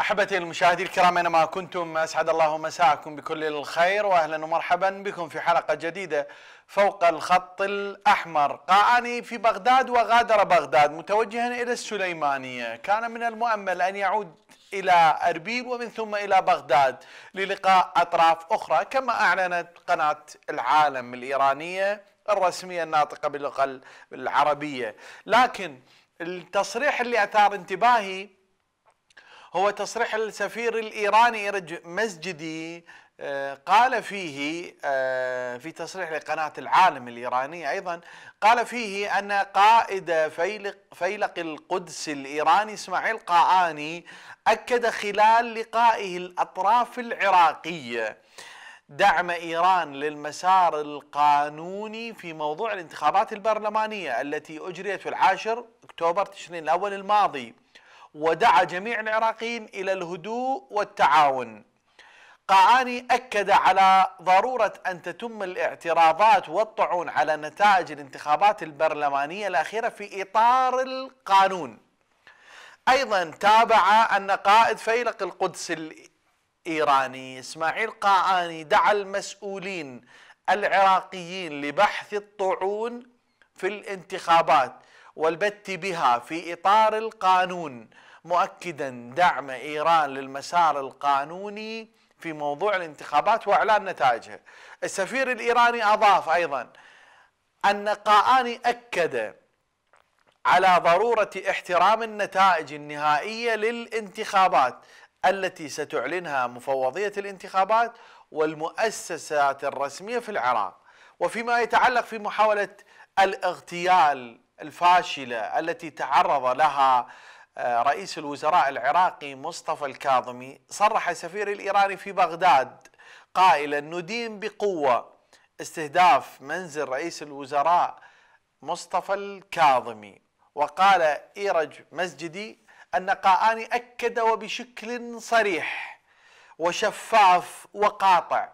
أحبتي المشاهدين الكرام أينما كنتم أسعد الله مساءكم بكل الخير وأهلا ومرحبا بكم في حلقة جديدة فوق الخط الأحمر قاعني في بغداد وغادر بغداد متوجها إلى السليمانية كان من المؤمل أن يعود إلى أربيل ومن ثم إلى بغداد للقاء أطراف أخرى كما أعلنت قناة العالم الإيرانية الرسمية الناطقة باللغة العربية لكن التصريح اللي أثار انتباهي هو تصريح السفير الإيراني مسجدي آه، قال فيه آه، في تصريح لقناة العالم الإيرانية أيضا قال فيه أن قائد فيلق, فيلق القدس الإيراني إسماعيل قاعاني أكد خلال لقائه الأطراف العراقية دعم إيران للمسار القانوني في موضوع الانتخابات البرلمانية التي أجريت في العاشر أكتوبر تشرين الأول الماضي ودعا جميع العراقيين إلى الهدوء والتعاون قعاني أكد على ضرورة أن تتم الاعتراضات والطعون على نتائج الانتخابات البرلمانية الأخيرة في إطار القانون أيضا تابع أن قائد فيلق القدس الإيراني إسماعيل قعاني دعا المسؤولين العراقيين لبحث الطعون في الانتخابات والبت بها في إطار القانون مؤكدا دعم ايران للمسار القانوني في موضوع الانتخابات واعلان نتائجها. السفير الايراني اضاف ايضا ان قاآني اكد على ضروره احترام النتائج النهائيه للانتخابات التي ستعلنها مفوضيه الانتخابات والمؤسسات الرسميه في العراق. وفيما يتعلق في محاوله الاغتيال الفاشله التي تعرض لها آه، رئيس الوزراء العراقي مصطفى الكاظمي صرح السفير الإيراني في بغداد قائلا ندين بقوة استهداف منزل رئيس الوزراء مصطفى الكاظمي وقال إيرج مسجدي ان النقاءان أكد وبشكل صريح وشفاف وقاطع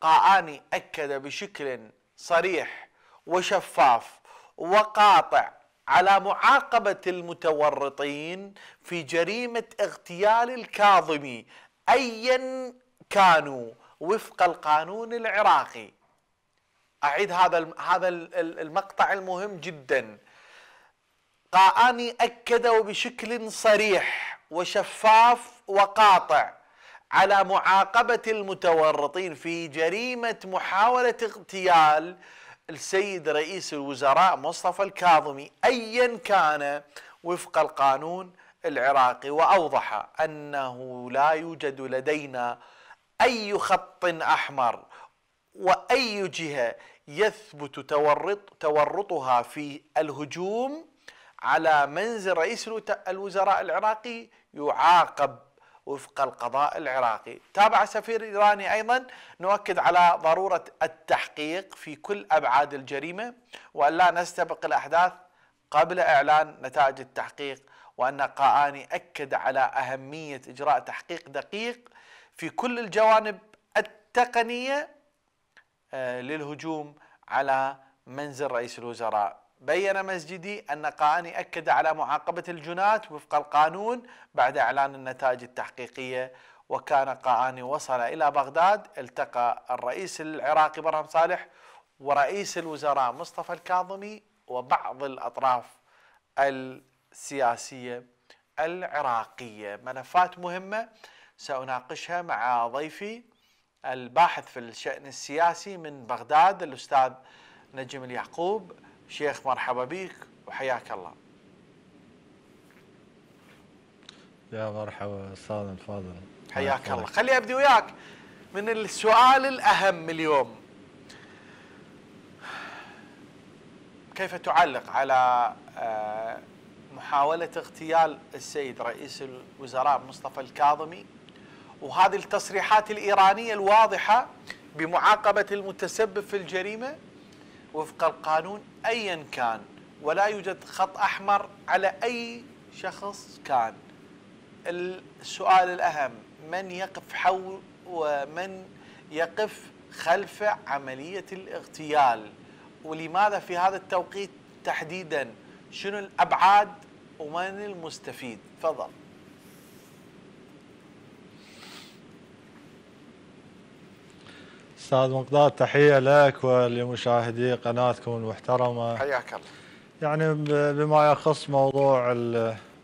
قاءاني أكد بشكل صريح وشفاف وقاطع على معاقبة المتورطين في جريمة اغتيال الكاظمي أيا كانوا وفق القانون العراقي أعيد هذا هذا المقطع المهم جدا قاني أكدوا بشكل صريح وشفاف وقاطع على معاقبة المتورطين في جريمة محاولة اغتيال السيد رئيس الوزراء مصطفى الكاظمي أيا كان وفق القانون العراقي وأوضح أنه لا يوجد لدينا أي خط أحمر وأي جهة يثبت تورط تورطها في الهجوم على منزل رئيس الوزراء العراقي يعاقب وفق القضاء العراقي تابع سفير إيراني أيضا نؤكد على ضرورة التحقيق في كل أبعاد الجريمة وأن لا نستبق الأحداث قبل إعلان نتائج التحقيق وأن قاعاني أكد على أهمية إجراء تحقيق دقيق في كل الجوانب التقنية آه، للهجوم على منزل رئيس الوزراء بين مسجدي أن قاني أكد على معاقبة الجنات وفق القانون بعد إعلان النتائج التحقيقية وكان قاني وصل إلى بغداد التقى الرئيس العراقي برهم صالح ورئيس الوزراء مصطفى الكاظمي وبعض الأطراف السياسية العراقية ملفات مهمة سأناقشها مع ضيفي الباحث في الشأن السياسي من بغداد الأستاذ نجم اليعقوب شيخ مرحبا بك وحياك الله يا مرحبا استاذ الفاضل حياك الله خلي ابدي وياك من السؤال الاهم اليوم كيف تعلق على آه، محاولة اغتيال السيد رئيس الوزراء مصطفى الكاظمي وهذه التصريحات الإيرانية الواضحة بمعاقبة المتسبب في الجريمة وفق القانون أيا كان ولا يوجد خط أحمر على أي شخص كان السؤال الأهم من يقف حول ومن يقف خلف عملية الاغتيال ولماذا في هذا التوقيت تحديدا شنو الأبعاد ومن المستفيد تفضل استاذ مقدار تحيه لك ولمشاهدي قناتكم المحترمه حياك الله يعني بما يخص موضوع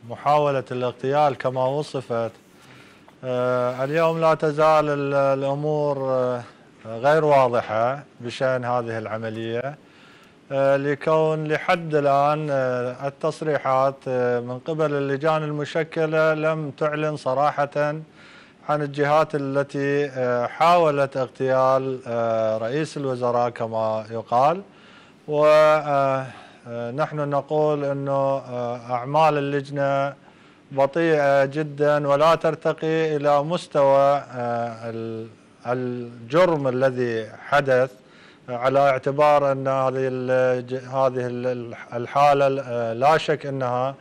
محاوله الاغتيال كما وصفت آه، اليوم لا تزال الامور آه، غير واضحه بشان هذه العمليه آه، لكون لحد الآن التصريحات من قبل اللجان المشكلة لم تعلن صراحة عن الجهات التي آه، حاولت اغتيال آه، رئيس الوزراء كما يقال ونحن آه، نقول أنه أعمال اللجنة بطيئة جدا ولا ترتقي إلى مستوى الجرم الذي حدث على اعتبار أن هذه هذه الحالة لا شك أنها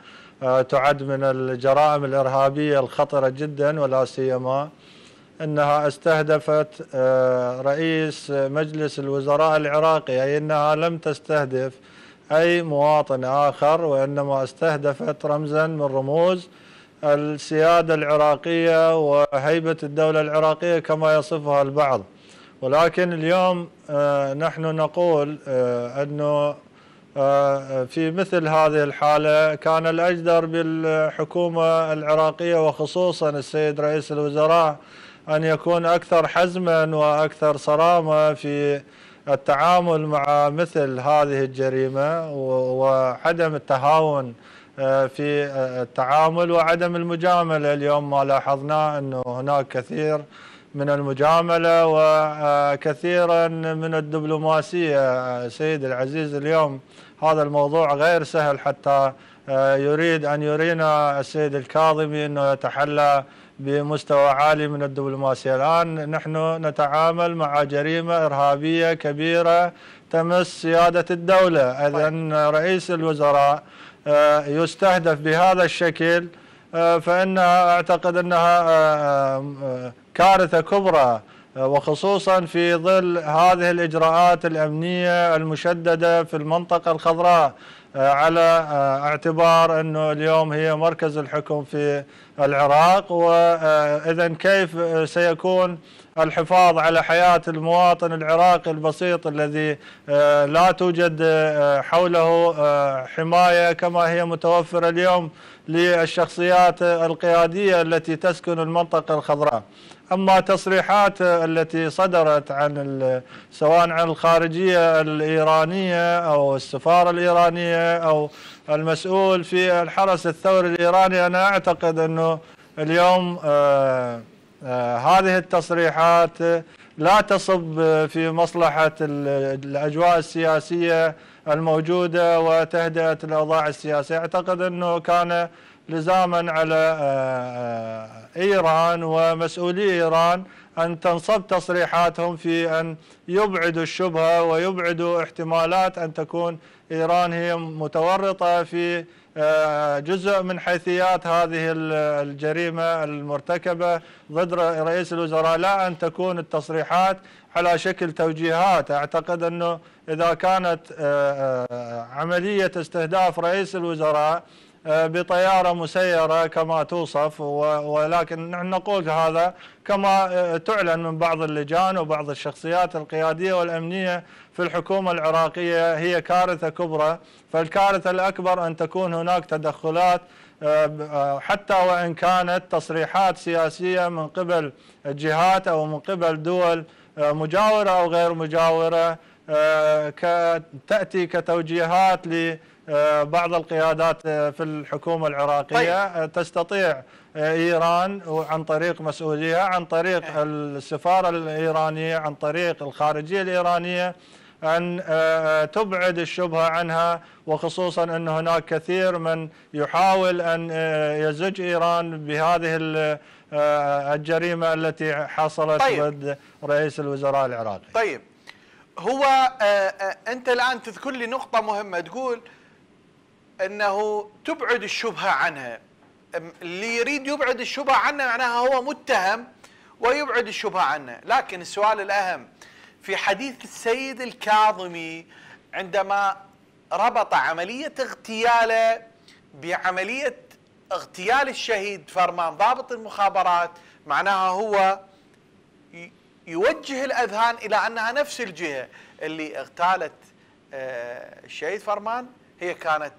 آه، تعد من الجرائم الإرهابية الخطرة جدا ولا سيما أنها استهدفت آه، رئيس مجلس الوزراء العراقي أي أنها لم تستهدف أي مواطن آخر وإنما استهدفت رمزا من رموز السيادة العراقية وهيبة الدولة العراقية كما يصفها البعض ولكن اليوم آه، نحن نقول أنه آه، في مثل هذه الحالة كان الأجدر بالحكومة العراقية وخصوصا السيد رئيس الوزراء أن يكون أكثر حزما وأكثر صرامة في التعامل مع مثل هذه الجريمة وعدم التهاون آه، في التعامل وعدم المجاملة اليوم ما لاحظناه أنه هناك كثير من المجاملة وكثيرا آه، من الدبلوماسية آه، سيد العزيز اليوم هذا الموضوع غير سهل حتى آه، يريد أن يرينا السيد الكاظمي أنه يتحلى بمستوى عالي من الدبلوماسية الآن نحن نتعامل مع جريمة إرهابية كبيرة تمس سيادة الدولة إذا طيب. رئيس الوزراء يستهدف بهذا الشكل آه، فإنها أعتقد أنها آه، آه، كارثة كبرى وخصوصا في ظل هذه الإجراءات الأمنية المشددة في المنطقة الخضراء على اعتبار أنه اليوم هي مركز الحكم في العراق وإذا كيف سيكون الحفاظ على حياة المواطن العراقي البسيط الذي لا توجد حوله حماية كما هي متوفرة اليوم للشخصيات القيادية التي تسكن المنطقة الخضراء أما تصريحات التي صدرت عن سواء عن الخارجية الإيرانية أو السفارة الإيرانية أو المسؤول في الحرس الثوري الإيراني أنا أعتقد أنه اليوم آه آه هذه التصريحات لا تصب في مصلحة الأجواء السياسية الموجودة وتهدئة الأوضاع السياسية أعتقد أنه كان لزاما على آه، آه، إيران ومسؤولي إيران أن تنصب تصريحاتهم في أن يبعدوا الشبهة ويبعدوا احتمالات أن تكون إيران هي متورطة في آه، جزء من حيثيات هذه الجريمة المرتكبة ضد رئيس الوزراء لا أن تكون التصريحات على شكل توجيهات أعتقد أنه إذا كانت آه، آه، عملية استهداف رئيس الوزراء آه، بطيارة مسيرة كما توصف ولكن نحن نقول هذا كما تعلن من بعض اللجان وبعض الشخصيات القيادية والأمنية في الحكومة العراقية هي كارثة كبرى فالكارثة الأكبر أن تكون هناك تدخلات حتى وإن كانت تصريحات سياسية من قبل الجهات أو من قبل دول مجاورة أو غير مجاورة آه، تأتي كتوجيهات لبعض آه، القيادات آه، في الحكومة العراقية طيب. تستطيع إيران عن طريق مسؤوليها عن طريق إيه. السفارة الإيرانية عن طريق الخارجية الإيرانية أن تبعد الشبهة عنها وخصوصا أن هناك كثير من يحاول أن يزج إيران بهذه آه، الجريمة التي حصلت طيب. ضد رئيس الوزراء العراقي طيب هو آه، آه، أنت الآن تذكر لي نقطة مهمة تقول أنه تبعد الشبهة عنها اللي يريد يبعد الشبهة عنها معناها هو متهم ويبعد الشبهة عنها لكن السؤال الأهم في حديث السيد الكاظمي عندما ربط عملية اغتياله بعملية اغتيال الشهيد فرمان ضابط المخابرات معناها هو يوجه الاذهان الى انها نفس الجهه اللي اغتالت آه، الشهيد فرمان هي كانت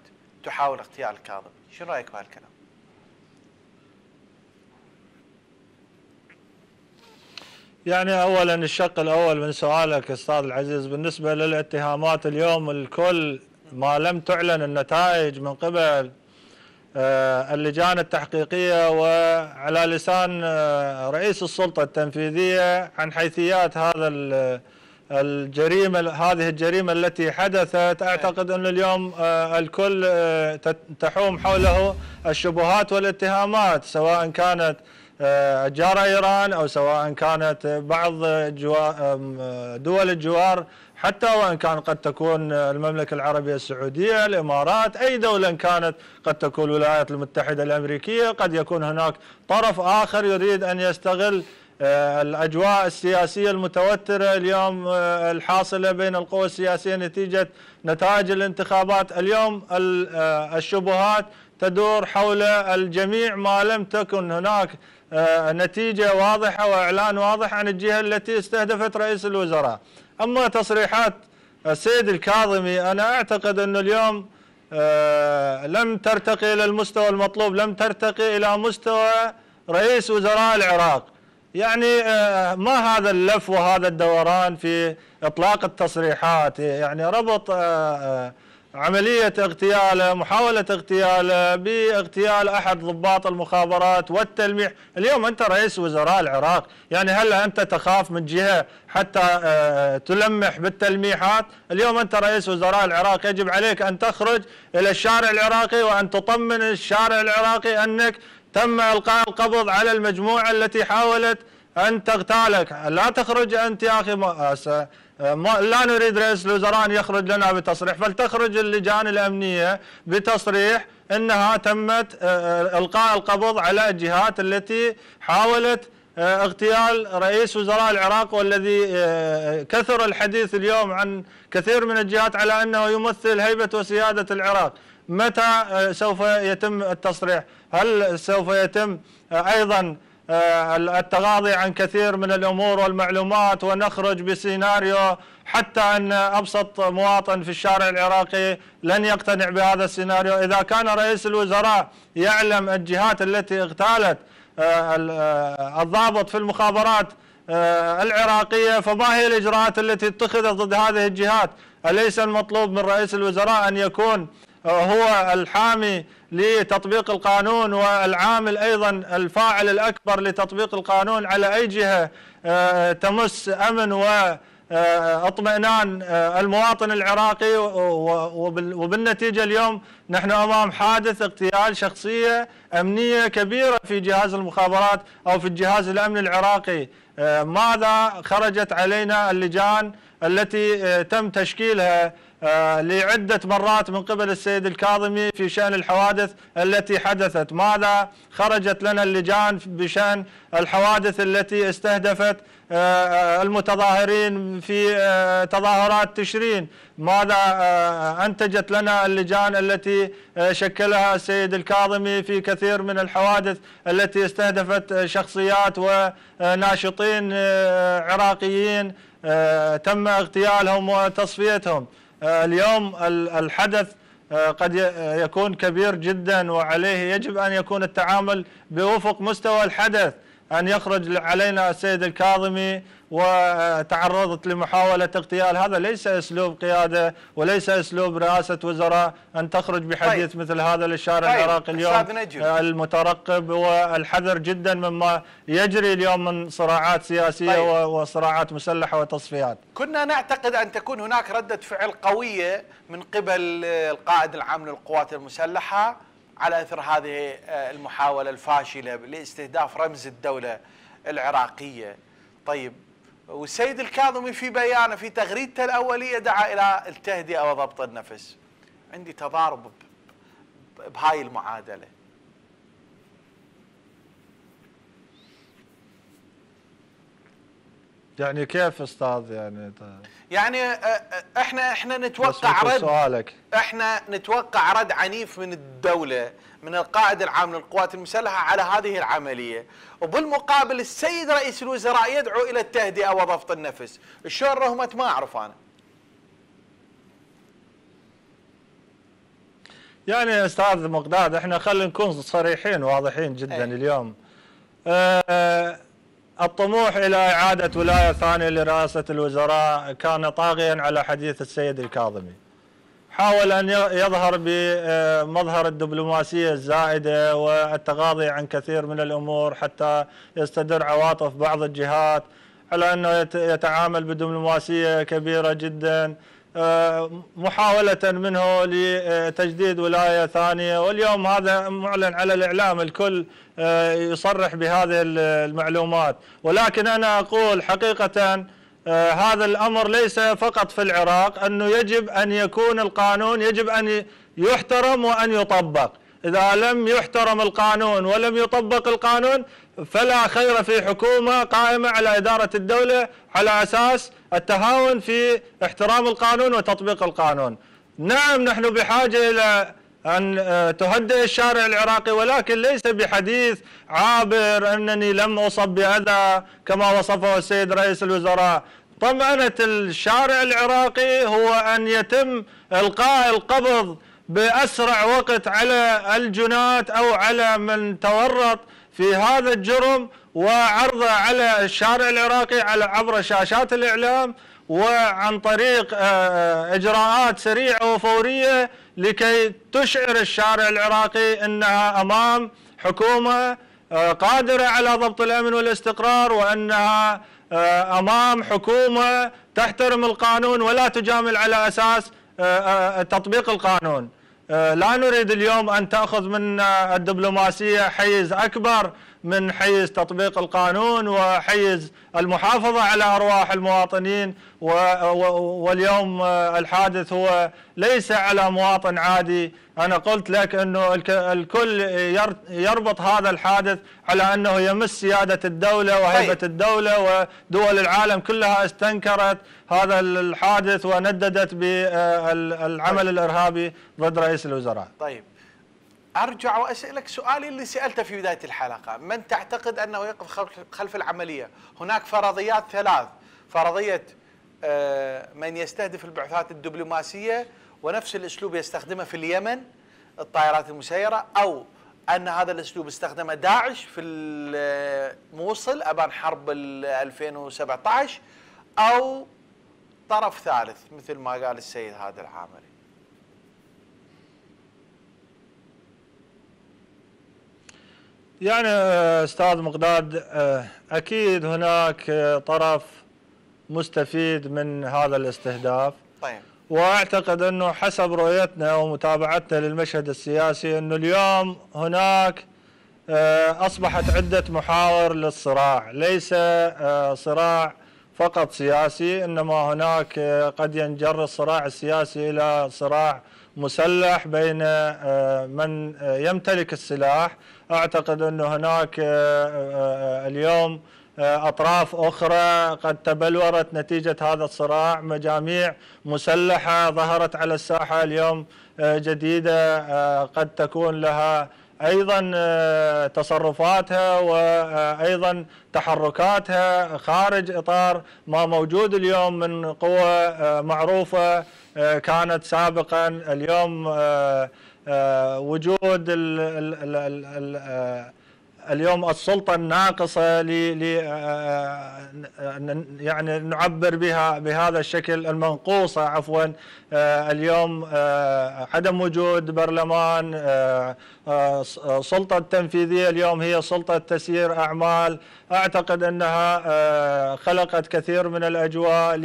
تحاول اغتيال الكاظم شنو رايك بهالكلام يعني اولا الشق الاول من سؤالك استاذ العزيز بالنسبه للاتهامات اليوم الكل ما لم تعلن النتائج من قبل آه، اللجان التحقيقية وعلى لسان آه، رئيس السلطة التنفيذية عن حيثيات هذا الجريمة هذه الجريمة التي حدثت إيه. أعتقد أن اليوم آه، الكل تحوم حوله الشبهات والاتهامات سواء كانت جار إيران أو سواء كانت بعض دول الجوار حتى وإن كان قد تكون المملكة العربية السعودية الإمارات أي دولة إن كانت قد تكون الولايات المتحدة الأمريكية قد يكون هناك طرف آخر يريد أن يستغل آه، الأجواء السياسية المتوترة اليوم آه، الحاصلة بين القوى السياسية نتيجة نتائج الانتخابات اليوم آه، الشبهات تدور حول الجميع ما لم تكن هناك آه، نتيجة واضحة وإعلان واضح عن الجهة التي استهدفت رئيس الوزراء أما تصريحات السيد الكاظمي أنا أعتقد أن اليوم آه، لم ترتقي إلى المستوى المطلوب لم ترتقي إلى مستوى رئيس وزراء العراق يعني آه، ما هذا اللف وهذا الدوران في إطلاق التصريحات يعني ربط عملية اغتياله محاولة اغتياله باغتيال أحد ضباط المخابرات والتلميح اليوم أنت رئيس وزراء العراق يعني هل أنت تخاف من جهة حتى آه، تلمح بالتلميحات اليوم أنت رئيس وزراء العراق يجب عليك أن تخرج إلى الشارع العراقي وأن تطمن الشارع العراقي أنك تم إلقاء القبض على المجموعة التي حاولت أن تغتالك لا تخرج أنت يا أخي لا نريد رئيس الوزراء أن يخرج لنا بتصريح فلتخرج اللجان الأمنية بتصريح أنها تمت آه، آه، إلقاء القبض على الجهات التي حاولت آه، اغتيال رئيس وزراء العراق والذي كثر الحديث اليوم عن كثير من الجهات على أنه يمثل هيبة وسيادة العراق متى سوف يتم التصريح هل سوف يتم أيضا آه، التغاضي عن كثير من الأمور والمعلومات ونخرج بسيناريو حتى أن أبسط مواطن في الشارع العراقي لن يقتنع بهذا السيناريو إذا كان رئيس الوزراء يعلم الجهات التي اغتالت آه، آه، الضابط في المخابرات العراقية فما هي الإجراءات التي اتخذت ضد هذه الجهات أليس المطلوب من رئيس الوزراء أن يكون هو الحامي لتطبيق القانون والعامل أيضا الفاعل الأكبر لتطبيق القانون على أي جهة آه، تمس أمن و آه، اطمئنان آه، المواطن العراقي وبالنتيجة اليوم نحن أمام حادث اغتيال شخصية أمنية كبيرة في جهاز المخابرات أو في الجهاز الأمني العراقي ماذا خرجت علينا اللجان التي تم تشكيلها آه، لعدة مرات من قبل السيد الكاظمي في شأن الحوادث التي حدثت ماذا خرجت لنا اللجان بشأن الحوادث التي استهدفت آه، آه، المتظاهرين في تظاهرات تشرين ماذا أنتجت لنا اللجان التي شكلها السيد الكاظمي في كثير من الحوادث التي استهدفت شخصيات وناشطين عراقيين تم اغتيالهم وتصفيتهم آه، اليوم الحدث آه، قد آه، يكون كبير جدا وعليه يجب أن يكون التعامل بوفق مستوى الحدث أن يخرج علينا السيد الكاظمي وتعرضت لمحاولة اغتيال هذا ليس أسلوب قيادة وليس أسلوب رئاسة وزراء أن تخرج بحديث طيب. مثل هذا للشارع طيب. العراقي اليوم آه، المترقب والحذر جدا مما يجري اليوم من صراعات سياسية طيب. وصراعات مسلحة وتصفيات كنا نعتقد أن تكون هناك ردة فعل قوية من قبل القائد العام للقوات المسلحة على اثر هذه آه، المحاوله الفاشله لاستهداف رمز الدوله العراقيه. طيب والسيد الكاظمي في بيانه في تغريدته الاوليه دعا الى التهدئه وضبط النفس. عندي تضارب بهاي المعادله. يعني كيف استاذ يعني يعني احنا احنا نتوقع رد سؤالك احنا نتوقع رد عنيف من الدوله من القائد العام للقوات المسلحه على هذه العمليه وبالمقابل السيد رئيس الوزراء يدعو الى التهدئه وضبط النفس شلون رهمت ما اعرف انا يعني استاذ مقداد احنا خلينا نكون صريحين واضحين جدا أي. اليوم أه, أه، الطموح إلى إعادة ولاية ثانية لرئاسة الوزراء كان طاغيا على حديث السيد الكاظمي حاول أن يظهر بمظهر آه، الدبلوماسية الزائدة والتغاضي عن كثير من الأمور حتى يستدر عواطف بعض الجهات على أنه يتعامل بدبلوماسية كبيرة جداً محاولة منه لتجديد ولاية ثانية واليوم هذا معلن على الإعلام الكل آه، يصرح بهذه المعلومات ولكن أنا أقول حقيقة آه، هذا الأمر ليس فقط في العراق أنه يجب أن يكون القانون يجب أن يحترم وأن يطبق إذا لم يحترم القانون ولم يطبق القانون فلا خير في حكومة قائمة على إدارة الدولة على أساس التهاون في احترام القانون وتطبيق القانون نعم نحن بحاجة إلى أن آه، تهدئ الشارع العراقي ولكن ليس بحديث عابر أنني لم أصب بأذى كما وصفه السيد رئيس الوزراء طمأنة الشارع العراقي هو أن يتم إلقاء القبض بأسرع وقت على الجنات أو على من تورط في هذا الجرم وعرضه على الشارع العراقي على عبر شاشات الإعلام وعن طريق آه، آه، إجراءات سريعة وفورية لكي تشعر الشارع العراقي أنها أمام حكومة آه، قادرة على ضبط الأمن والاستقرار وأنها أمام حكومة تحترم القانون ولا تجامل على أساس تطبيق القانون آه، لا نريد اليوم أن تأخذ من آه، الدبلوماسية حيز أكبر من حيز تطبيق القانون وحيز المحافظة على أرواح المواطنين آه، واليوم الحادث هو ليس على مواطن عادي أنا قلت لك أنه الكل يربط هذا الحادث على أنه يمس سيادة الدولة وهيبة طيب. الدولة ودول العالم كلها استنكرت هذا الحادث ونددت بالعمل آه، طيب. الإرهابي ضد رئيس الوزراء طيب أرجع وأسألك سؤالي اللي سألته في بداية الحلقة من تعتقد أنه يقف خلف العملية هناك فرضيات ثلاث فرضية آه، من يستهدف البعثات الدبلوماسية ونفس الاسلوب يستخدمه في اليمن الطائرات المسيره او ان هذا الاسلوب استخدمه داعش في الموصل ابان حرب 2017 او طرف ثالث مثل ما قال السيد هادي العامري. يعني آه، استاذ مقداد آه، اكيد هناك آه، طرف مستفيد من هذا الاستهداف. طيب. واعتقد انه حسب رؤيتنا ومتابعتنا للمشهد السياسي انه اليوم هناك آه، اصبحت عده محاور للصراع، ليس آه، صراع فقط سياسي انما هناك آه، قد ينجر الصراع السياسي الى صراع مسلح بين من يمتلك السلاح، اعتقد انه هناك اليوم آه، أطراف أخرى قد تبلورت نتيجة هذا الصراع مجاميع مسلحة ظهرت على الساحة اليوم آه، جديدة آه، قد تكون لها ايضا تصرفاتها وايضا تحركاتها خارج اطار ما موجود اليوم من قوة معروفه كانت سابقا اليوم وجود ال ال ال ال اليوم السلطة الناقصة ل آه، آه، آه، يعني نعبر بها بهذا الشكل المنقوصة عفوا اليوم عدم وجود برلمان السلطه التنفيذيه اليوم هي سلطة تسيير أعمال أعتقد أنها آه، خلقت كثير من الأجواء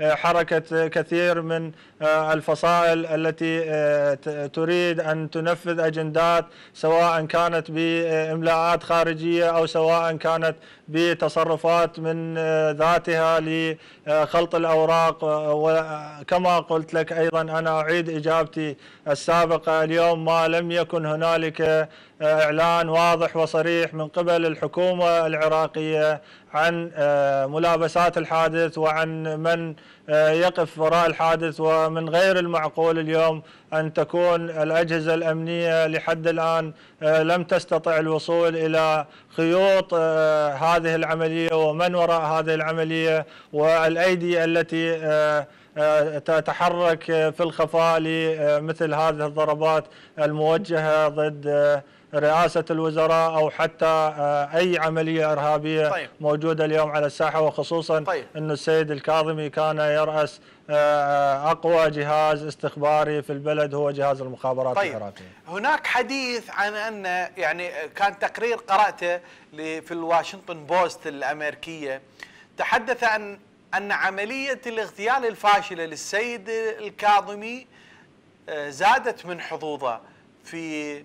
لحركة آه، كثير من آه، الفصائل التي تريد أن تنفذ أجندات سواء كانت بإملاءات خارجية أو سواء كانت بتصرفات من آه، ذاتها لخلط الأوراق آه، وكما آه، قلت لك أيضا أنا أعيد إجابتي السابقة اليوم ما لم يكن هنالك إعلان واضح وصريح من قبل الحكومة العراقية عن ملابسات الحادث وعن من آه، يقف وراء الحادث ومن غير المعقول اليوم أن تكون الأجهزة الأمنية لحد الآن آه، لم تستطع الوصول إلى خيوط آه، هذه العملية ومن وراء هذه العملية والأيدي التي تتحرك في الخفاء لمثل هذه الضربات الموجهة ضد رئاسة الوزراء أو حتى آه، أي عملية إرهابية طيب. موجودة اليوم على الساحة وخصوصا طيب. أن السيد الكاظمي كان يرأس آه، آه، أقوى جهاز استخباري في البلد هو جهاز المخابرات طيب. العراقية هناك حديث عن أن يعني كان تقرير قرأته في الواشنطن بوست الأمريكية تحدث عن أن عملية الاغتيال الفاشلة للسيد الكاظمي زادت من حظوظه في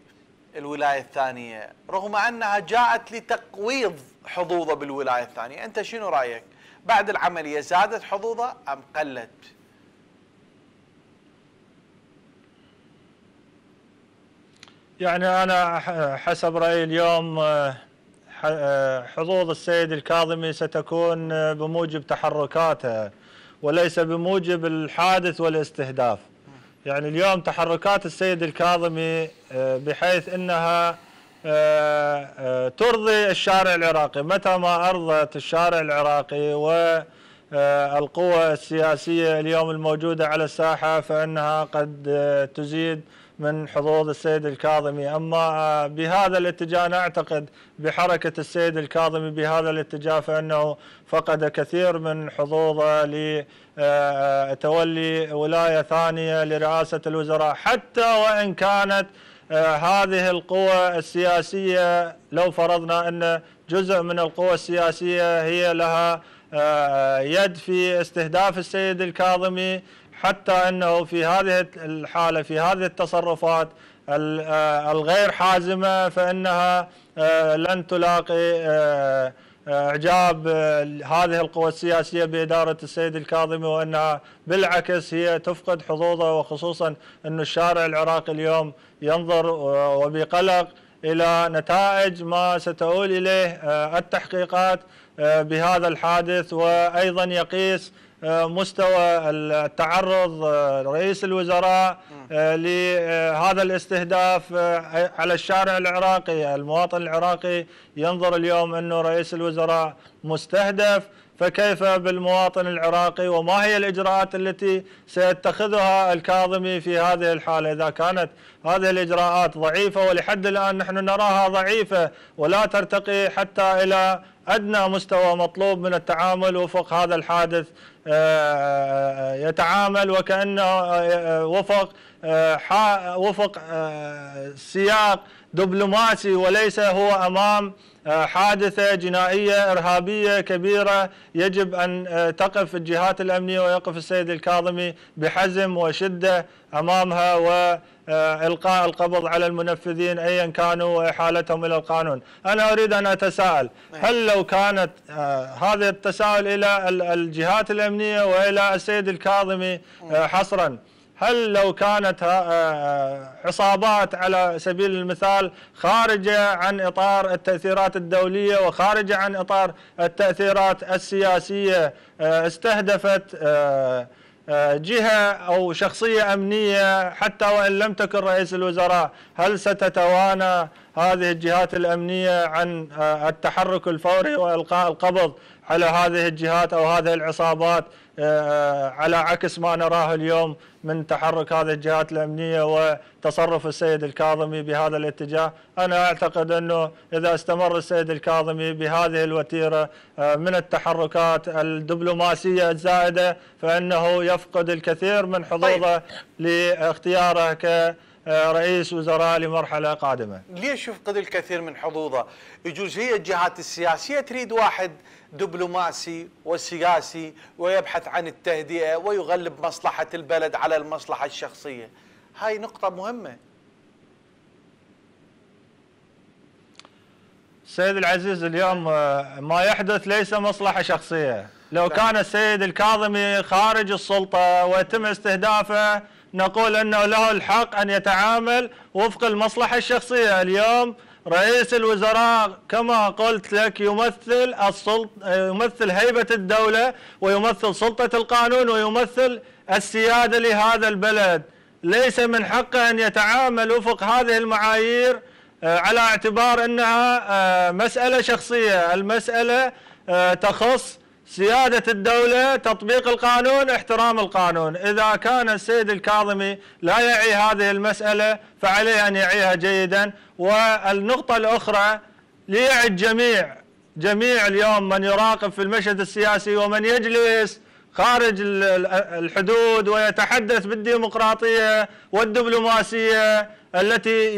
الولاية الثانية رغم أنها جاءت لتقويض حظوظه بالولاية الثانية أنت شنو رأيك بعد العملية زادت حظوظه أم قلت يعني أنا حسب رأيي اليوم آه، آه، حظوظ السيد الكاظمي ستكون آه، بموجب تحركاته وليس بموجب الحادث والاستهداف يعني اليوم تحركات السيد الكاظمي آه، بحيث انها آه، آه، ترضي الشارع العراقي متى ما ارضت الشارع العراقي والقوى السياسيه اليوم الموجوده على الساحه فانها قد تزيد من حظوظ السيد الكاظمي أما آه، بهذا الاتجاه نعتقد بحركة السيد الكاظمي بهذا الاتجاه فأنه فقد كثير من حظوظه لتولي آه، آه، ولاية ثانية لرئاسة الوزراء حتى وإن كانت هذه القوى السياسية لو فرضنا أن جزء من القوى السياسية هي لها يد في استهداف السيد الكاظمي حتى أنه في هذه الحالة في هذه التصرفات آه، الغير حازمة فإنها آه، لن تلاقي آه، إعجاب هذه القوى السياسية بإدارة السيد الكاظمي وأنها بالعكس هي تفقد حظوظها وخصوصا أن الشارع العراقي اليوم ينظر وبقلق إلى نتائج ما ستؤول إليه التحقيقات بهذا الحادث وأيضا يقيس آه، مستوى التعرض آه، رئيس الوزراء آه، لهذا الاستهداف على الشارع العراقي المواطن العراقي ينظر اليوم أنه رئيس الوزراء مستهدف فكيف بالمواطن العراقي وما هي الإجراءات التي سيتخذها الكاظمي في هذه الحالة إذا كانت هذه الإجراءات ضعيفة ولحد الآن نحن نراها ضعيفة ولا ترتقي حتى إلى أدنى مستوى مطلوب من التعامل وفق هذا الحادث آه، آه، يتعامل وكأنه آه، وفق وفق سياق دبلوماسي وليس هو أمام آه، حادثة جنائية إرهابية كبيرة يجب أن آه، تقف الجهات الأمنية ويقف السيد الكاظمي بحزم وشدة أمامها و إلقاء القبض على المنفذين أيا كانوا وإحالتهم إلى القانون أنا أريد أن أتساءل نعم. هل لو كانت آه، هذا التساؤل إلى الجهات الأمنية وإلى السيد الكاظمي نعم. حصرا هل لو كانت آه، آه، عصابات على سبيل المثال خارجة عن إطار التأثيرات الدولية وخارجة عن إطار التأثيرات السياسية آه، استهدفت جهة أو شخصية أمنية حتى وإن لم تكن رئيس الوزراء هل ستتوانى هذه الجهات الأمنية عن التحرك الفوري وإلقاء القبض على هذه الجهات أو هذه العصابات آه، على عكس ما نراه اليوم من تحرك هذه الجهات الأمنية وتصرف السيد الكاظمي بهذا الاتجاه أنا أعتقد أنه إذا استمر السيد الكاظمي بهذه الوتيرة آه، من التحركات الدبلوماسية الزائدة فإنه يفقد الكثير من حظوظه طيب. لاختياره ك آه، رئيس وزراء لمرحله قادمه. ليش يفقد الكثير من حظوظه؟ يجوز هي الجهات السياسيه تريد واحد دبلوماسي وسياسي ويبحث عن التهدئه ويغلب مصلحه البلد على المصلحه الشخصيه. هاي نقطه مهمه. سيد العزيز اليوم آه، ما يحدث ليس مصلحة شخصية لو نعم. كان السيد الكاظمي خارج السلطة ويتم استهدافه نقول أنه له الحق أن يتعامل وفق المصلحة الشخصية اليوم رئيس الوزراء كما قلت لك يمثل السلط يمثل هيبة الدولة ويمثل سلطة القانون ويمثل السيادة لهذا البلد ليس من حقه أن يتعامل وفق هذه المعايير آه، على اعتبار أنها آه، مسألة شخصية المسألة آه، تخص سيادة الدولة تطبيق القانون احترام القانون إذا كان السيد الكاظمي لا يعي هذه المسألة فعليه أن يعيها جيدا والنقطة الأخرى ليعي الجميع جميع اليوم من يراقب في المشهد السياسي ومن يجلس خارج الحدود ويتحدث بالديمقراطية والدبلوماسية التي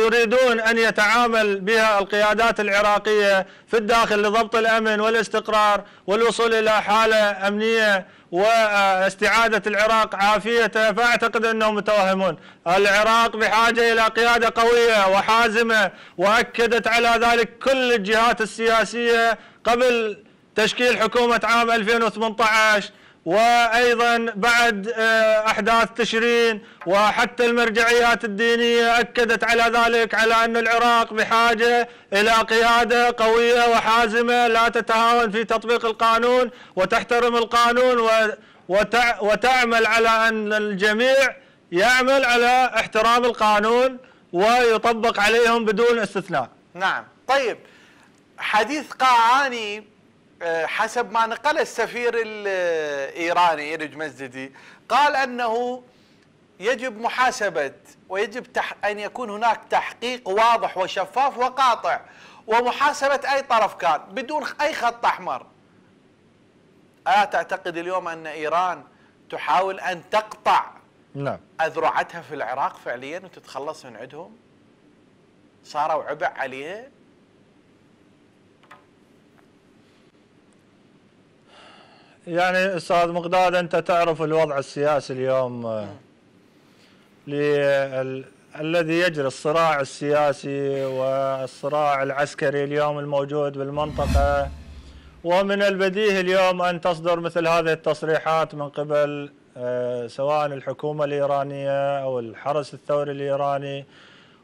يريدون أن يتعامل بها القيادات العراقية في الداخل لضبط الأمن والاستقرار والوصول إلى حالة أمنية واستعادة العراق عافيته فأعتقد أنهم متوهمون العراق بحاجة إلى قيادة قوية وحازمة وأكدت على ذلك كل الجهات السياسية قبل تشكيل حكومة عام 2018 وأيضا بعد آه، أحداث تشرين وحتى المرجعيات الدينية أكدت على ذلك على أن العراق بحاجة إلى قيادة قوية وحازمة لا تتهاون في تطبيق القانون وتحترم القانون وتعمل على أن الجميع يعمل على احترام القانون ويطبق عليهم بدون استثناء نعم طيب حديث قاعاني آه، حسب ما نقل السفير الإيراني إيرج مزددي قال أنه يجب محاسبة ويجب تح أن يكون هناك تحقيق واضح وشفاف وقاطع ومحاسبة أي طرف كان بدون أي خط أحمر ألا تعتقد اليوم أن إيران تحاول أن تقطع نعم. أذرعتها في العراق فعليا وتتخلص من عندهم صاروا عبء عليها يعني استاذ مقداد انت تعرف الوضع السياسي اليوم آه، الذي يجري الصراع السياسي والصراع العسكري اليوم الموجود بالمنطقه ومن البديهي اليوم ان تصدر مثل هذه التصريحات من قبل آه، سواء الحكومه الايرانيه او الحرس الثوري الايراني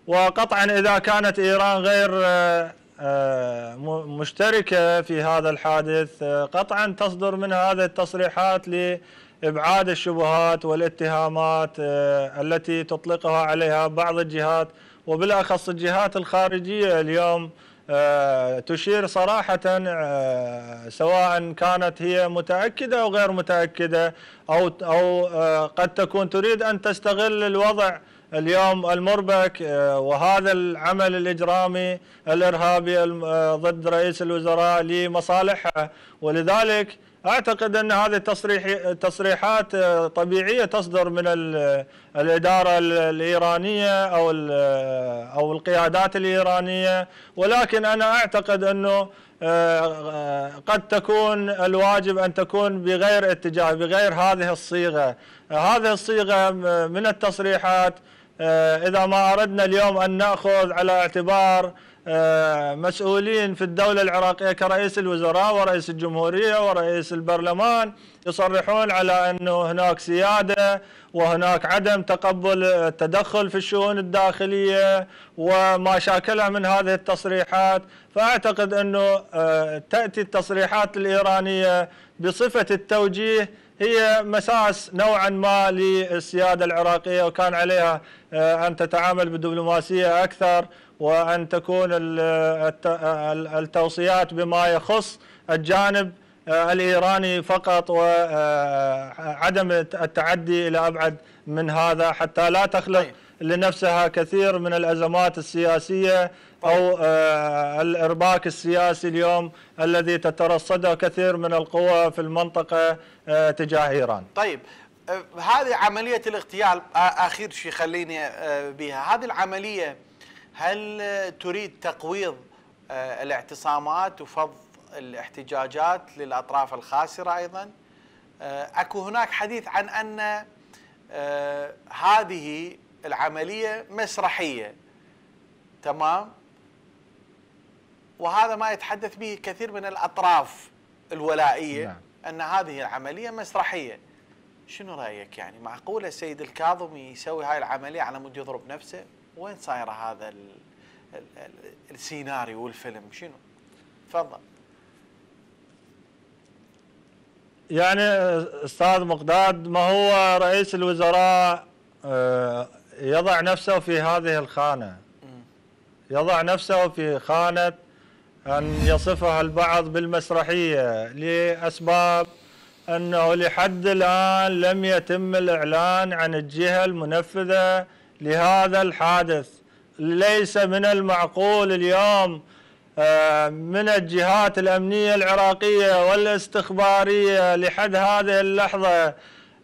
وقطعا اذا كانت ايران غير آه، آه، مشتركة في هذا الحادث آه، قطعا تصدر من هذه التصريحات لإبعاد الشبهات والاتهامات آه، التي تطلقها عليها بعض الجهات وبالأخص الجهات الخارجية اليوم تشير صراحة سواء كانت هي متأكدة أو غير متأكدة أو أو قد تكون تريد أن تستغل الوضع اليوم المربك آه، وهذا العمل الإجرامي الإرهابي آه، ضد رئيس الوزراء لمصالحه ولذلك أعتقد أن هذه التصريحات آه، طبيعية تصدر من الإدارة الإيرانية أو أو القيادات الإيرانية ولكن أنا أعتقد أنه قد تكون الواجب أن تكون بغير اتجاه بغير هذه الصيغة هذه الصيغة من التصريحات آه، إذا ما أردنا اليوم أن نأخذ على اعتبار آه، مسؤولين في الدولة العراقية كرئيس الوزراء ورئيس الجمهورية ورئيس البرلمان يصرحون على أنه هناك سيادة وهناك عدم تقبل التدخل في الشؤون الداخلية وما شاكلها من هذه التصريحات فأعتقد أنه آه، تأتي التصريحات الإيرانية بصفة التوجيه هي مساس نوعا ما للسيادة العراقية وكان عليها آه، أن تتعامل بدبلوماسية أكثر وأن تكون آه، آه، التوصيات بما يخص الجانب الإيراني فقط وعدم التعدي إلى أبعد من هذا حتى لا تخلق طيب. لنفسها كثير من الأزمات السياسية طيب. أو آه، الإرباك السياسي اليوم الذي تترصده كثير من القوى في المنطقة آه، تجاه إيران طيب آه، هذه عملية الاغتيال أخير شيء خليني بها هذه العملية هل تريد تقويض الاعتصامات وفض الاحتجاجات للأطراف الخاسرة أيضا أكو هناك حديث عن أن هذه العملية مسرحية تمام وهذا ما يتحدث به كثير من الأطراف الولائية نعم. أن هذه العملية مسرحية شنو رأيك يعني معقولة السيد الكاظم يسوي هاي العملية على مود يضرب نفسه وين صاير هذا الـ الـ الـ السيناريو والفيلم شنو تفضل يعني استاذ مقداد ما هو رئيس الوزراء آه، يضع نفسه في هذه الخانه يضع نفسه في خانه أن يصفها البعض بالمسرحية لأسباب أنه لحد الآن لم يتم الإعلان عن الجهة المنفذة لهذا الحادث ليس من المعقول اليوم آه، من الجهات الأمنية العراقية والاستخبارية لحد هذه اللحظة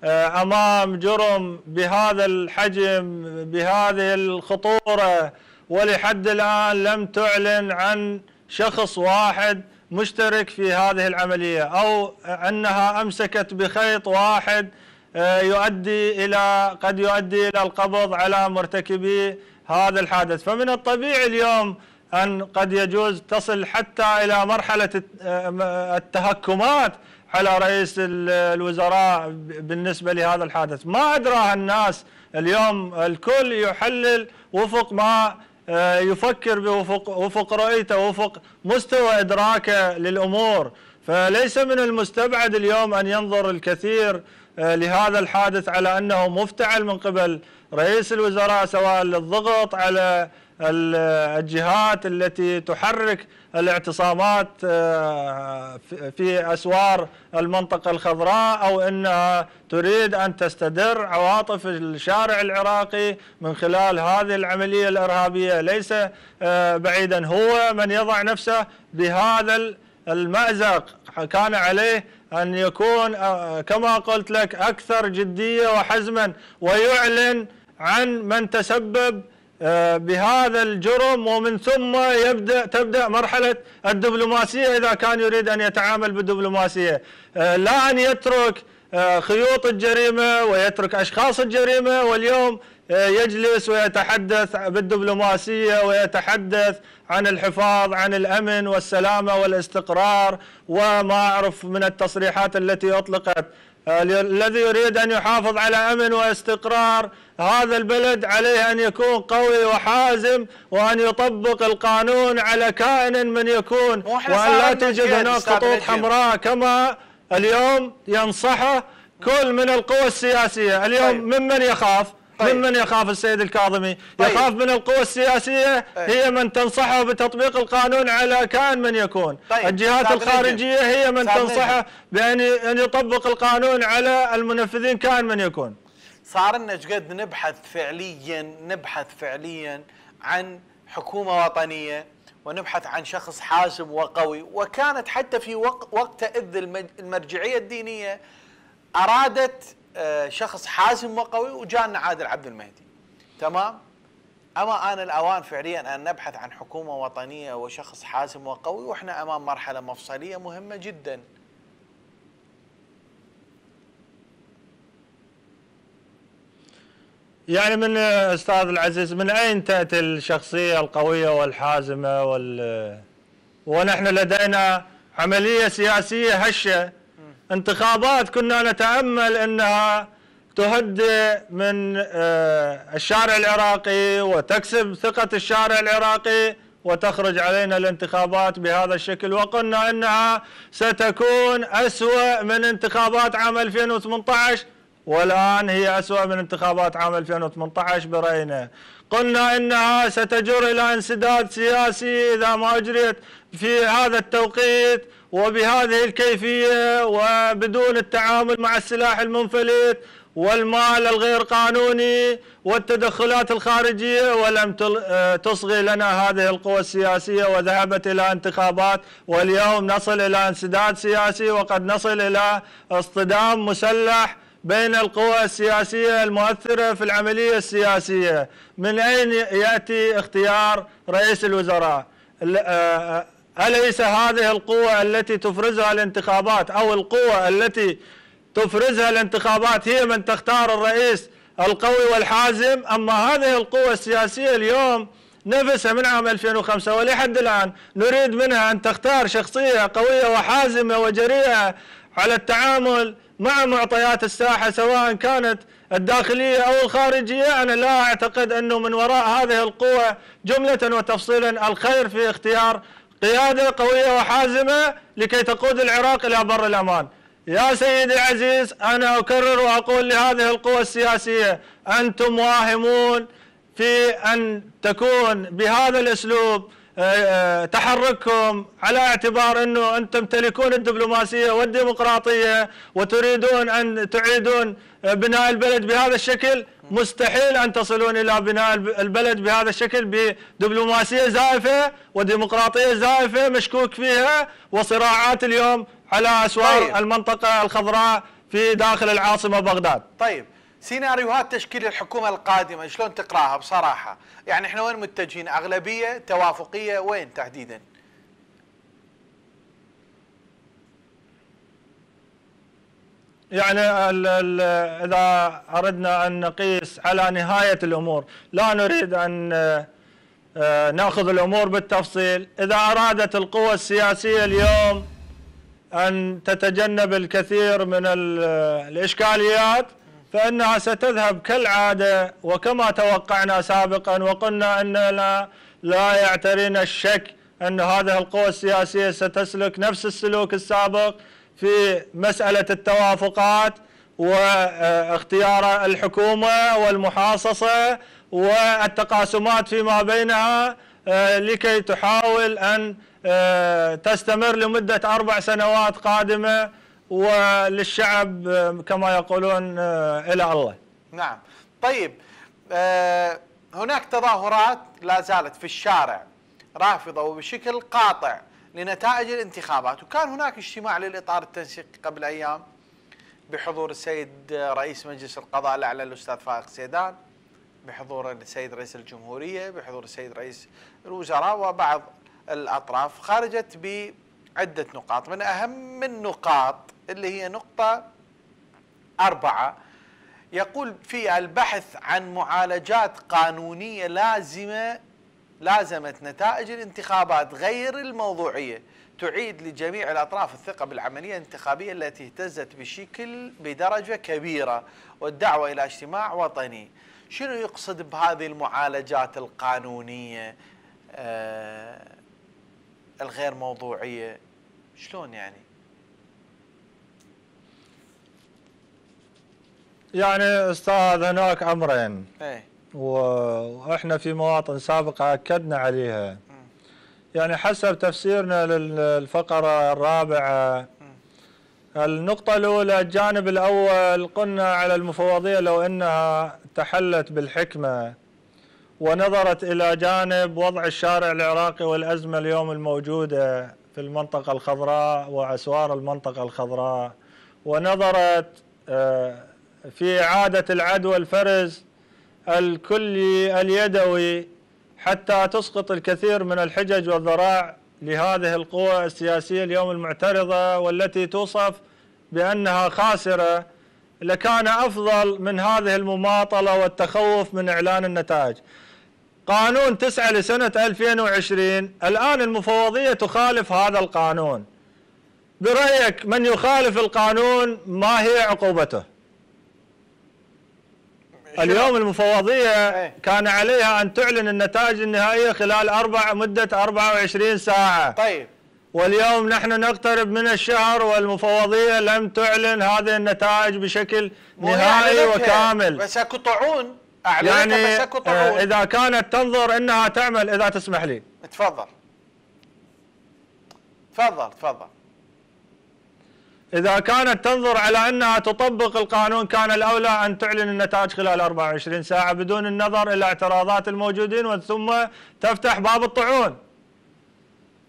آه، أمام جرم بهذا الحجم بهذه الخطورة ولحد الآن لم تعلن عن شخص واحد مشترك في هذه العملية أو أنها أمسكت بخيط واحد آه، يؤدي إلى قد يؤدي إلى القبض على مرتكبي هذا الحادث فمن الطبيعي اليوم أن قد يجوز تصل حتى إلى مرحلة آه، التهكمات على رئيس الوزراء بالنسبة لهذا الحادث ما أدراها الناس اليوم الكل يحلل وفق ما آه، يفكر بوفق رؤيته وفق مستوى إدراكه للأمور فليس من المستبعد اليوم أن ينظر الكثير آه، لهذا الحادث على أنه مفتعل من قبل رئيس الوزراء سواء للضغط على الجهات التي تحرك الاعتصامات آه، في أسوار المنطقة الخضراء أو أنها تريد أن تستدر عواطف الشارع العراقي من خلال هذه العملية الإرهابية ليس آه، بعيدا هو من يضع نفسه بهذا المأزق كان عليه أن يكون آه، كما قلت لك أكثر جدية وحزما ويعلن عن من تسبب آه، بهذا الجرم ومن ثم يبدأ تبدأ مرحلة الدبلوماسية إذا كان يريد أن يتعامل بالدبلوماسية آه، لا أن يترك آه، خيوط الجريمة ويترك أشخاص الجريمة واليوم يجلس ويتحدث بالدبلوماسية ويتحدث عن الحفاظ عن الأمن والسلامة والاستقرار وما أعرف من التصريحات التي أطلقت آه، الذي يريد أن يحافظ على أمن واستقرار هذا البلد عليه أن يكون قوي وحازم وأن يطبق القانون على كائن من يكون وأن لا توجد هناك خطوط حمراء كما اليوم ينصحه كل من القوى السياسية اليوم طيب. ممن يخاف طيب. ممن يخاف السيد الكاظمي طيب. يخاف من القوى السياسية أي. طيب. هي من تنصحه بتطبيق القانون على كائن من يكون طيب. الجهات الخارجية الخارجية هي من تنصحه بأن يطبق القانون على المنفذين كائن من يكون صار لنا قد نبحث فعليا نبحث فعليا عن حكومة وطنية ونبحث عن شخص حاسم وقوي وكانت حتى في وقت إذ المرجعية الدينية أرادت آه، شخص حازم وقوي وجانا عادل عبد المهدي تمام اما ان الاوان فعليا ان نبحث عن حكومه وطنيه وشخص حازم وقوي واحنا امام مرحله مفصليه مهمه جدا يعني من استاذ العزيز من اين تاتي الشخصيه القويه والحازمه وال ونحن لدينا عمليه سياسيه هشه انتخابات كنا نتأمل أنها تهدئ من آه، الشارع العراقي وتكسب ثقة الشارع العراقي وتخرج علينا الانتخابات بهذا الشكل وقلنا أنها ستكون أسوأ من انتخابات عام 2018 والآن هي أسوأ من انتخابات عام 2018 برأينا قلنا إنها ستجر إلى انسداد سياسي إذا ما أجريت في هذا التوقيت وبهذه الكيفية وبدون التعامل مع السلاح المنفلت والمال الغير قانوني والتدخلات الخارجية ولم آه، تصغي لنا هذه القوى السياسية وذهبت إلى انتخابات واليوم نصل إلى انسداد سياسي وقد نصل إلى اصطدام مسلح بين القوى السياسية المؤثرة في العملية السياسية من أين يأتي اختيار رئيس الوزراء آه، آه، أليس هذه القوة التي تفرزها الانتخابات أو القوة التي تفرزها الانتخابات هي من تختار الرئيس القوي والحازم أما هذه القوة السياسية اليوم نفسها من عام 2005 ولحد الآن نريد منها أن تختار شخصية قوية وحازمة وجريئة على التعامل مع معطيات الساحة سواء كانت الداخلية أو الخارجية أنا لا أعتقد أنه من وراء هذه القوة جملة وتفصيلا الخير في اختيار قيادة قوية وحازمة لكي تقود العراق إلى بر الأمان يا سيدي العزيز أنا أكرر وأقول لهذه القوى السياسية أنتم واهمون في أن تكون بهذا الأسلوب آه، آه، تحرككم على اعتبار أنه أنتم تمتلكون الدبلوماسية والديمقراطية وتريدون أن تعيدون آه، بناء البلد بهذا الشكل مستحيل أن تصلون إلى بناء البلد بهذا الشكل بدبلوماسية زائفة وديمقراطية زائفة مشكوك فيها وصراعات اليوم على أسوار طيب. المنطقة الخضراء في داخل العاصمة بغداد طيب سيناريوهات تشكيل الحكومة القادمة شلون تقراها بصراحة يعني احنا وين متجهين أغلبية توافقية وين تحديداً يعني الـ الـ إذا أردنا أن نقيس على نهاية الأمور لا نريد أن آه، نأخذ الأمور بالتفصيل إذا أرادت القوى السياسية اليوم أن تتجنب الكثير من الإشكاليات فإنها ستذهب كالعادة وكما توقعنا سابقا وقلنا أننا لا يعترينا الشك أن هذه القوى السياسية ستسلك نفس السلوك السابق في مسألة التوافقات واختيار الحكومة والمحاصصة والتقاسمات فيما بينها آه، لكي تحاول أن آه، تستمر لمدة أربع سنوات قادمة وللشعب آه، كما يقولون إلى الله نعم طيب هناك تظاهرات لا زالت في الشارع رافضة وبشكل قاطع لنتائج الانتخابات وكان هناك اجتماع للإطار التنسيقي قبل أيام بحضور السيد رئيس مجلس القضاء الأعلى الأستاذ فائق سيدان بحضور السيد رئيس الجمهورية بحضور السيد رئيس الوزراء وبعض الأطراف خرجت بعدة نقاط من أهم النقاط اللي هي نقطة أربعة يقول فيها البحث عن معالجات قانونية لازمة لازمت نتائج الانتخابات غير الموضوعية تعيد لجميع الأطراف الثقة بالعملية الانتخابية التي اهتزت بشكل بدرجة كبيرة والدعوة إلى اجتماع وطني شنو يقصد بهذه المعالجات القانونية آه الغير موضوعية شلون يعني يعني أستاذ هناك أمرين ايه واحنا في مواطن سابقه اكدنا عليها يعني حسب تفسيرنا للفقره الرابعه النقطة الأولى الجانب الأول قلنا على المفوضية لو أنها تحلت بالحكمة ونظرت إلى جانب وضع الشارع العراقي والأزمة اليوم الموجودة في المنطقة الخضراء وأسوار المنطقة الخضراء ونظرت آه، في إعادة العدوى الفرز الكلي اليدوي حتى تسقط الكثير من الحجج والذراع لهذه القوى السياسية اليوم المعترضة والتي توصف بأنها خاسرة لكان أفضل من هذه المماطلة والتخوف من إعلان النتائج قانون 9 لسنة 2020 الآن المفوضية تخالف هذا القانون برأيك من يخالف القانون ما هي عقوبته اليوم المفوضية إيه. كان عليها أن تعلن النتائج النهائية خلال أربع مدة 24 ساعة طيب واليوم نحن نقترب من الشهر والمفوضية لم تعلن هذه النتائج بشكل نهائي وكامل بس اكو طعون يعني بس آه، طعون إذا كانت تنظر أنها تعمل إذا تسمح لي تفضل تفضل تفضل إذا كانت تنظر على أنها تطبق القانون كان الأولى أن تعلن النتائج خلال 24 ساعة بدون النظر إلى اعتراضات الموجودين وثم تفتح باب الطعون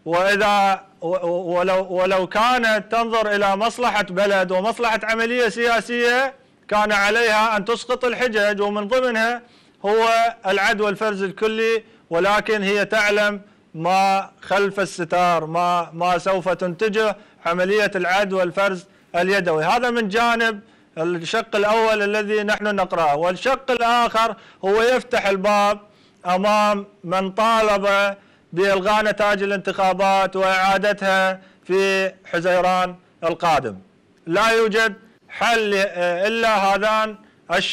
وإذا ولو, ولو كانت تنظر إلى مصلحة بلد ومصلحة عملية سياسية كان عليها أن تسقط الحجج ومن ضمنها هو العدوى الفرز الكلي ولكن هي تعلم ما خلف الستار ما ما سوف تنتجه عمليه العد والفرز اليدوي هذا من جانب الشق الاول الذي نحن نقراه والشق الاخر هو يفتح الباب امام من طالب بالغاء نتائج الانتخابات واعادتها في حزيران القادم لا يوجد حل الا هذان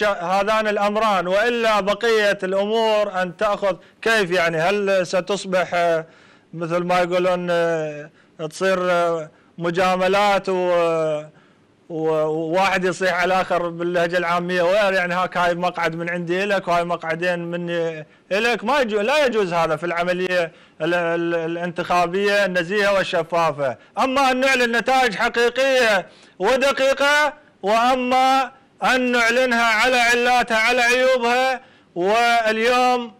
هذان الأمران وإلا بقية الأمور أن تأخذ كيف يعني هل ستصبح آه، مثل ما يقولون آه، تصير آه، مجاملات و وواحد يصيح على الاخر باللهجه العاميه وير يعني هاك هاي مقعد من عندي لك وهاي مقعدين مني لك ما يجوز لا يجوز هذا في العمليه الانتخابيه النزيهه والشفافه، اما ان نعلن نتائج حقيقيه ودقيقه واما أن نعلنها على علاتها على عيوبها واليوم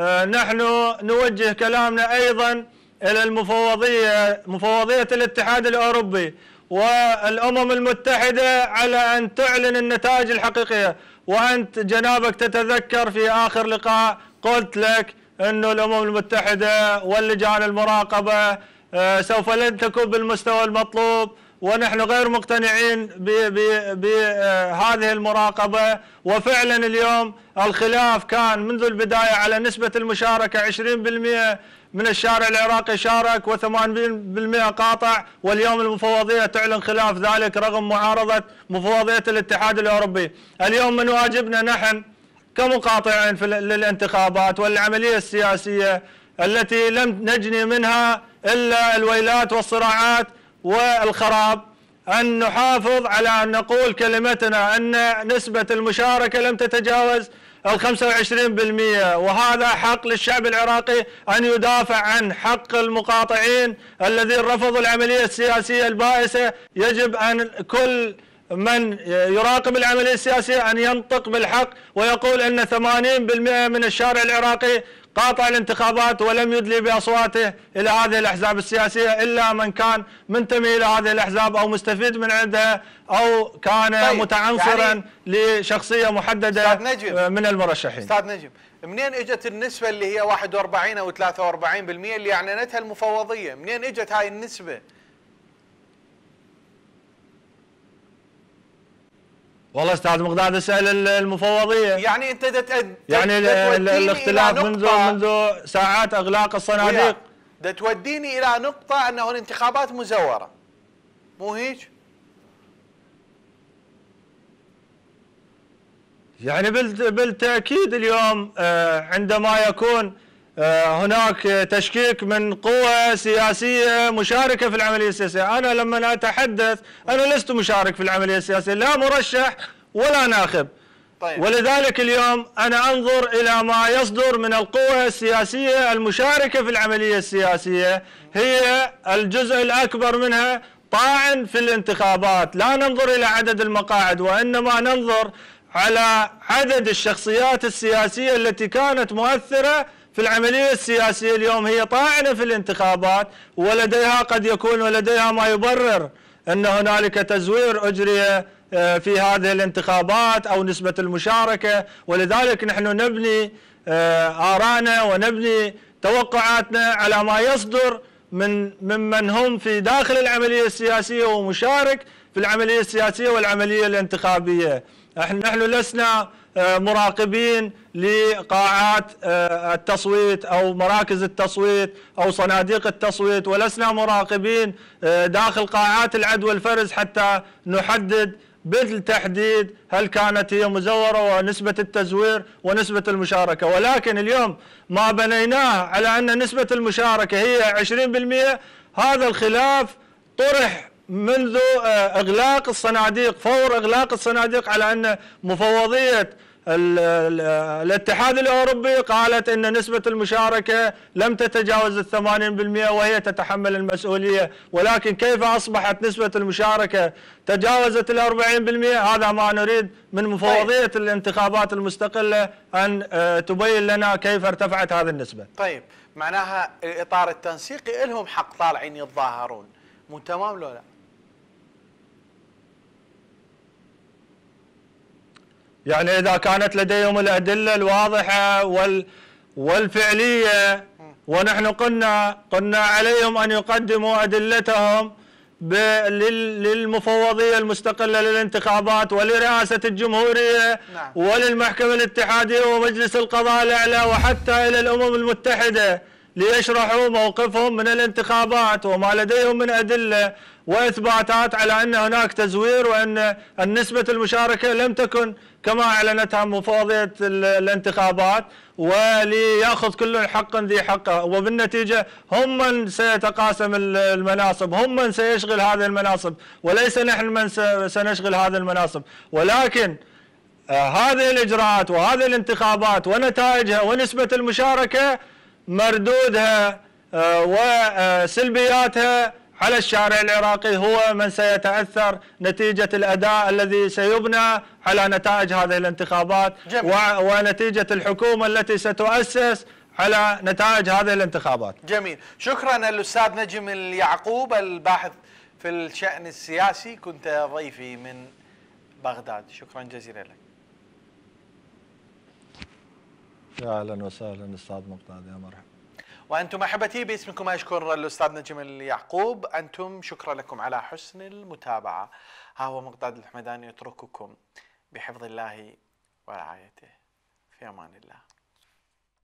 آه، نحن نوجه كلامنا أيضا إلى المفوضية مفوضية الاتحاد الأوروبي والأمم المتحدة على أن تعلن النتائج الحقيقية وأنت جنابك تتذكر في آخر لقاء قلت لك أن الأمم المتحدة واللجان المراقبة آه، سوف لن تكون بالمستوى المطلوب ونحن غير مقتنعين بهذه المراقبة وفعلا اليوم الخلاف كان منذ البداية على نسبة المشاركة 20% من الشارع العراقي شارك و80% قاطع واليوم المفوضية تعلن خلاف ذلك رغم معارضة مفوضية الاتحاد الأوروبي اليوم من واجبنا نحن كمقاطعين للانتخابات والعملية السياسية التي لم نجني منها إلا الويلات والصراعات والخراب أن نحافظ على أن نقول كلمتنا أن نسبة المشاركة لم تتجاوز ال 25% وهذا حق للشعب العراقي أن يدافع عن حق المقاطعين الذين رفضوا العملية السياسية البائسة يجب أن كل من يراقب العملية السياسية أن ينطق بالحق ويقول أن 80% من الشارع العراقي قاطع الانتخابات ولم يدلي بأصواته إلى هذه الأحزاب السياسية إلا من كان منتمي إلى هذه الأحزاب أو مستفيد من عندها أو كان طيب يعني متعنصرا يعني لشخصية محددة نجم آه، من المرشحين أستاذ نجم منين اجت النسبة اللي هي 41 أو 43% اللي أعلنتها يعني المفوضية منين اجت هاي النسبة والله استاذ مقداد اسال المفوضيه يعني انت تتأد يعني الاختلاف منذ منذ ساعات اغلاق الصناديق دا توديني الى نقطه انه الانتخابات مزوره مو هيك؟ يعني بالتاكيد اليوم آه، عندما يكون آه، هناك تشكيك من قوة سياسية مشاركة في العملية السياسية أنا لما أتحدث أنا لست مشارك في العملية السياسية لا مرشح ولا ناخب طيب. ولذلك اليوم أنا أنظر إلى ما يصدر من القوة السياسية المشاركة في العملية السياسية هي الجزء الأكبر منها طاعن في الانتخابات لا ننظر إلى عدد المقاعد وإنما ننظر على عدد الشخصيات السياسية التي كانت مؤثرة في العملية السياسية اليوم هي طاعنة في الانتخابات ولديها قد يكون ولديها ما يبرر أن هنالك تزوير أجري آه، في هذه الانتخابات أو نسبة المشاركة ولذلك نحن نبني آه، آرانا ونبني توقعاتنا على ما يصدر من ممن هم في داخل العملية السياسية ومشارك في العملية السياسية والعملية الانتخابية نحن لسنا آه، مراقبين لقاعات آه، التصويت أو مراكز التصويت أو صناديق التصويت ولسنا مراقبين آه، داخل قاعات العد والفرز حتى نحدد بالتحديد هل كانت هي مزورة ونسبة التزوير ونسبة المشاركة ولكن اليوم ما بنيناه على أن نسبة المشاركة هي 20% هذا الخلاف طرح منذ آه، اغلاق الصناديق فور اغلاق الصناديق على ان مفوضيه آه، الاتحاد الأوروبي قالت أن نسبة المشاركة لم تتجاوز الثمانين بالمئة وهي تتحمل المسؤولية ولكن كيف أصبحت نسبة المشاركة تجاوزت الأربعين بالمئة هذا ما نريد من طيب. مفوضية طيب. الانتخابات المستقلة أن آه، تبين لنا كيف ارتفعت هذه النسبة طيب معناها الإطار التنسيقي لهم حق طالعين يتظاهرون مو تمام لو لا يعني إذا كانت لديهم الأدلة الواضحة وال والفعلية ونحن قلنا قلنا عليهم أن يقدموا أدلتهم للمفوضية المستقلة للانتخابات ولرئاسة الجمهورية نعم. وللمحكمة الاتحادية ومجلس القضاء الأعلى وحتى إلى الأمم المتحدة ليشرحوا موقفهم من الانتخابات وما لديهم من أدلة وإثباتات على أن هناك تزوير وأن نسبة المشاركة لم تكن كما أعلنتها مفوضية الانتخابات وليأخذ كل حق ذي حقه وبالنتيجة هم من سيتقاسم المناصب هم من سيشغل هذه المناصب وليس نحن من سنشغل هذه المناصب ولكن آه، هذه الإجراءات وهذه الانتخابات ونتائجها ونسبة المشاركة مردودها آه، وسلبياتها آه، على الشارع العراقي هو من سيتأثر نتيجة الأداء الذي سيبنى على نتائج هذه الانتخابات جميل. ونتيجة الحكومة التي ستؤسس على نتائج هذه الانتخابات جميل شكرا الأستاذ نجم اليعقوب الباحث في الشأن السياسي كنت ضيفي من بغداد شكرا جزيلا لك يا أهلا وسهلا أستاذ مقتدى يا مرحبا وأنتم أحبتي باسمكم أشكر الأستاذ نجم اليعقوب أنتم شكرا لكم على حسن المتابعة ها هو مقداد الحمداني يترككم بحفظ الله ورعايته في أمان الله